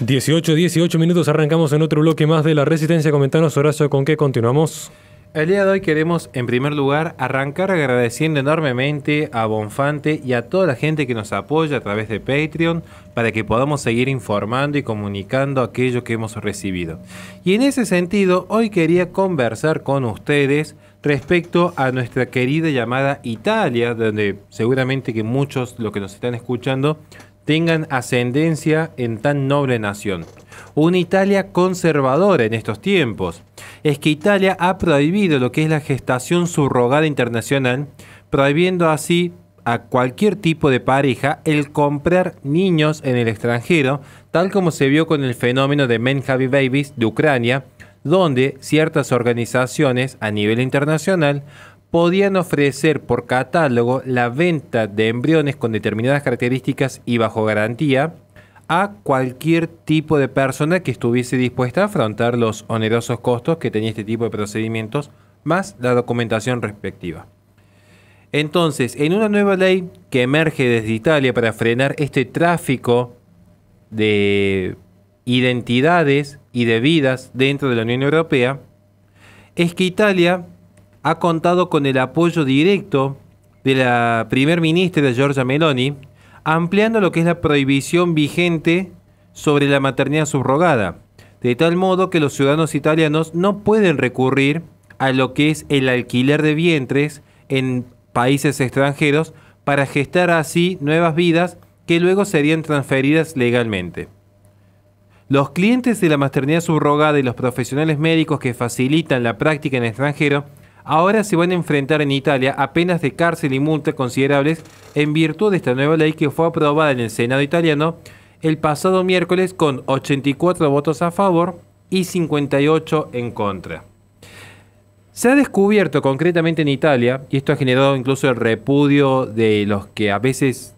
18, 18 minutos, arrancamos en otro bloque más de la Resistencia. Comentanos, Horacio, con qué continuamos. El día de hoy queremos, en primer lugar, arrancar agradeciendo enormemente a Bonfante y a toda la gente que nos apoya a través de Patreon para que podamos seguir informando y comunicando aquello que hemos recibido. Y en ese sentido, hoy quería conversar con ustedes respecto a nuestra querida llamada Italia, donde seguramente que muchos, los que nos están escuchando, tengan ascendencia en tan noble nación. Una Italia conservadora en estos tiempos. Es que Italia ha prohibido lo que es la gestación subrogada internacional, prohibiendo así a cualquier tipo de pareja el comprar niños en el extranjero, tal como se vio con el fenómeno de Men Babies de Ucrania, donde ciertas organizaciones a nivel internacional podían ofrecer por catálogo la venta de embriones con determinadas características y bajo garantía a cualquier tipo de persona que estuviese dispuesta a afrontar los onerosos costos que tenía este tipo de procedimientos, más la documentación respectiva. Entonces, en una nueva ley que emerge desde Italia para frenar este tráfico de identidades y de vidas dentro de la Unión Europea, es que Italia ha contado con el apoyo directo de la primer ministra Giorgia Meloni, ampliando lo que es la prohibición vigente sobre la maternidad subrogada, de tal modo que los ciudadanos italianos no pueden recurrir a lo que es el alquiler de vientres en países extranjeros para gestar así nuevas vidas que luego serían transferidas legalmente. Los clientes de la maternidad subrogada y los profesionales médicos que facilitan la práctica en el extranjero ahora se van a enfrentar en Italia a penas de cárcel y multas considerables en virtud de esta nueva ley que fue aprobada en el Senado italiano el pasado miércoles con 84 votos a favor y 58 en contra. Se ha descubierto concretamente en Italia, y esto ha generado incluso el repudio de los que a veces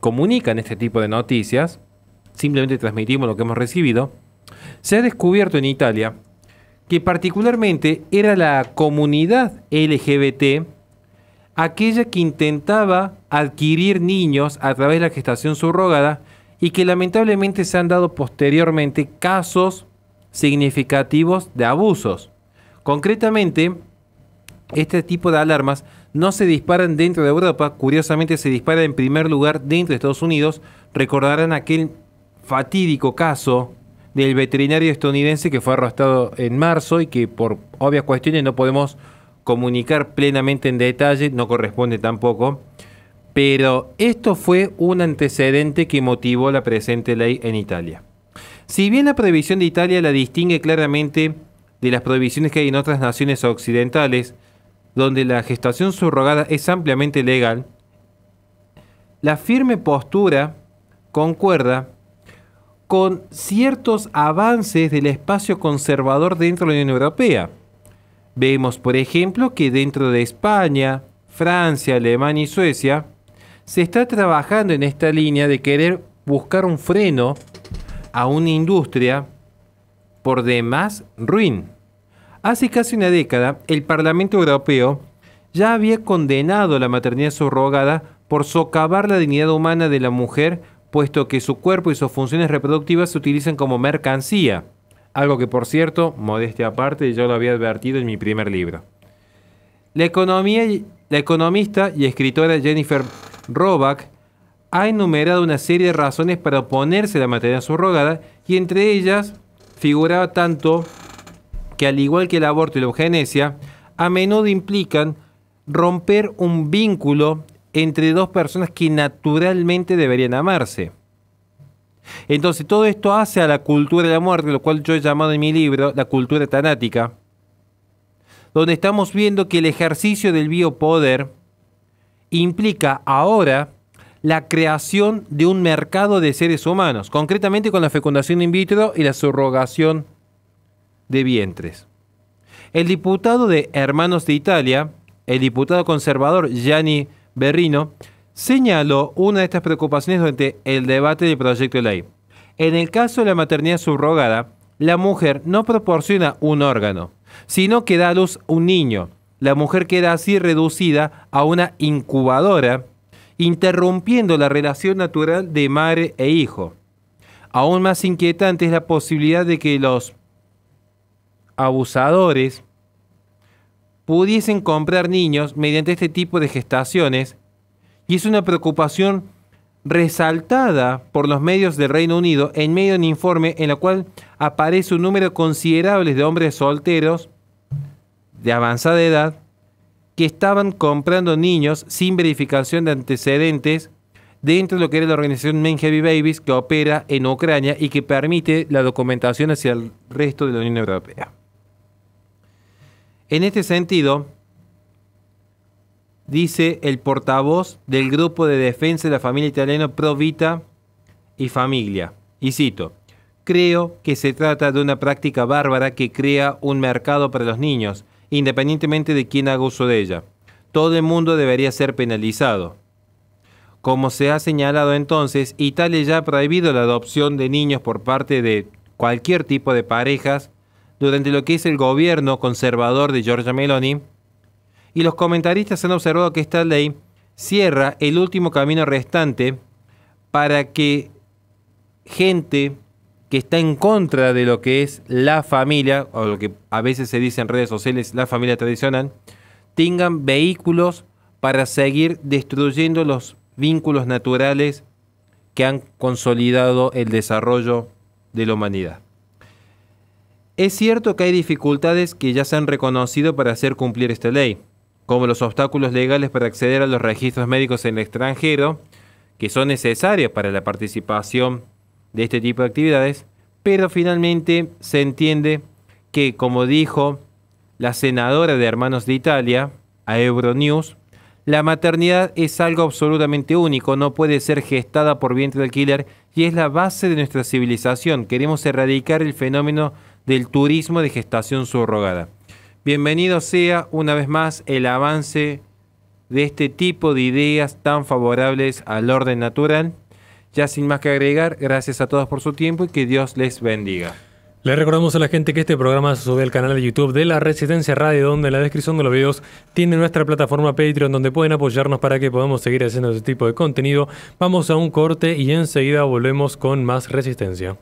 comunican este tipo de noticias, simplemente transmitimos lo que hemos recibido, se ha descubierto en Italia que particularmente era la comunidad LGBT aquella que intentaba adquirir niños a través de la gestación subrogada y que lamentablemente se han dado posteriormente casos significativos de abusos. Concretamente, este tipo de alarmas no se disparan dentro de Europa, curiosamente se dispara en primer lugar dentro de Estados Unidos. Recordarán aquel fatídico caso del veterinario estadounidense que fue arrestado en marzo y que por obvias cuestiones no podemos comunicar plenamente en detalle, no corresponde tampoco. Pero esto fue un antecedente que motivó la presente ley en Italia. Si bien la prohibición de Italia la distingue claramente de las prohibiciones que hay en otras naciones occidentales, donde la gestación subrogada es ampliamente legal, la firme postura concuerda con ciertos avances del espacio conservador dentro de la Unión Europea. Vemos, por ejemplo, que dentro de España, Francia, Alemania y Suecia, se está trabajando en esta línea de querer buscar un freno a una industria por demás ruin. Hace casi una década, el Parlamento Europeo ya había condenado la maternidad subrogada por socavar la dignidad humana de la mujer puesto que su cuerpo y sus funciones reproductivas se utilizan como mercancía, algo que por cierto, modestia aparte, yo lo había advertido en mi primer libro. La, economista y escritora Jennifer Roback ha enumerado una serie de razones para oponerse a la materia subrogada y entre ellas figuraba tanto que al igual que el aborto y la eugenesia, a menudo implican romper un vínculo entre dos personas que naturalmente deberían amarse. Entonces todo esto hace a la cultura de la muerte, lo cual yo he llamado en mi libro la cultura tanática, donde estamos viendo que el ejercicio del biopoder implica ahora la creación de un mercado de seres humanos, concretamente con la fecundación in vitro y la subrogación de vientres. El diputado de Hermanos de Italia, el diputado conservador Gianni Berrino, señaló una de estas preocupaciones durante el debate del proyecto de ley. En el caso de la maternidad subrogada, la mujer no proporciona un órgano, sino que da a luz un niño. La mujer queda así reducida a una incubadora, interrumpiendo la relación natural de madre e hijo. Aún más inquietante es la posibilidad de que los abusadores pudiesen comprar niños mediante este tipo de gestaciones, y es una preocupación resaltada por los medios del Reino Unido en medio de un informe en el cual aparece un número considerable de hombres solteros de avanzada edad que estaban comprando niños sin verificación de antecedentes dentro de lo que era la organización Men Heavy Babies que opera en Ucrania y que permite la documentación hacia el resto de la Unión Europea. En este sentido, dice el portavoz del Grupo de Defensa de la Familia Italiana Pro Vita y Familia, y cito, creo que se trata de una práctica bárbara que crea un mercado para los niños, independientemente de quién haga uso de ella. Todo el mundo debería ser penalizado. Como se ha señalado entonces, Italia ya ha prohibido la adopción de niños por parte de cualquier tipo de parejas durante lo que es el gobierno conservador de Georgia Meloni, y los comentaristas han observado que esta ley cierra el último camino restante para que gente que está en contra de lo que es la familia, o lo que a veces se dice en redes sociales, la familia tradicional, tengan vehículos para seguir destruyendo los vínculos naturales que han consolidado el desarrollo de la humanidad. Es cierto que hay dificultades que ya se han reconocido para hacer cumplir esta ley, como los obstáculos legales para acceder a los registros médicos en el extranjero, que son necesarios para la participación de este tipo de actividades, pero finalmente se entiende que, como dijo la senadora de Hermanos de Italia a Euronews, la maternidad es algo absolutamente único, no puede ser gestada por vientre de alquiler y es la base de nuestra civilización. Queremos erradicar el fenómeno del turismo de gestación subrogada. Bienvenido sea una vez más el avance de este tipo de ideas tan favorables al orden natural. Ya sin más que agregar, gracias a todos por su tiempo y que Dios les bendiga. Les recordamos a la gente que este programa se sube al canal de YouTube de la Resistencia Radio, donde en la descripción de los videos tiene nuestra plataforma Patreon, donde pueden apoyarnos para que podamos seguir haciendo este tipo de contenido. Vamos a un corte y enseguida volvemos con más Resistencia.